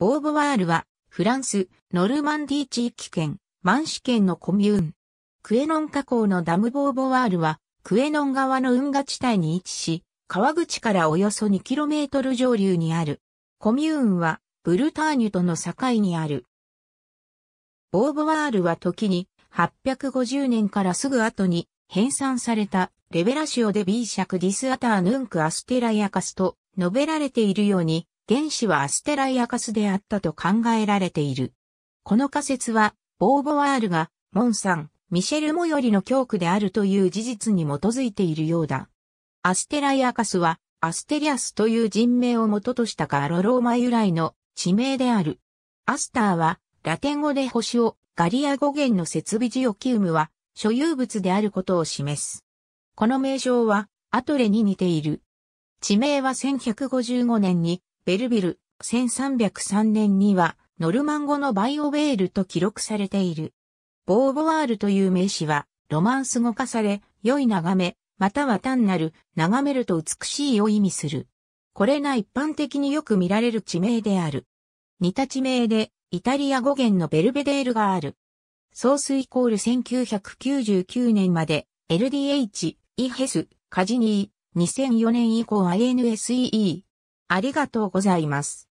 ボーヴォワールは、フランス、ノルマンディー地域圏、マン市県のコミューン。クエノン河口のダムボーヴォワールは、クエノン川の運河地帯に位置し、川口からおよそ 2km 上流にある。コミューンは、ブルターニュとの境にある。ボーヴォワールは時に、850年からすぐ後に、編纂された、レベラシオデビーシャクディスアターヌンクアステラヤカスと述べられているように、原子はアステライアカスであったと考えられている。この仮説は、ボーヴォワールが、モンさん、ミシェル・モよりの教区であるという事実に基づいているようだ。アステライアカスは、アステリアスという人名を元としたガロローマ由来の地名である。アスターは、ラテン語で星を、ガリア語源の設備ジオキウムは、所有物であることを示す。この名称は、アトレに似ている。地名は1155年にベルビル、1303年には、ノルマン語のバイオベールと記録されている。ボーヴォワールという名詞は、ロマンス語化され、良い眺め、または単なる、眺めると美しいを意味する。これが一般的によく見られる地名である。似た地名で、イタリア語源のベルベデールがある。ソースイコール1999年まで、LDH、イヘス、カジニー、2004年以降 ANSEE、ありがとうございます。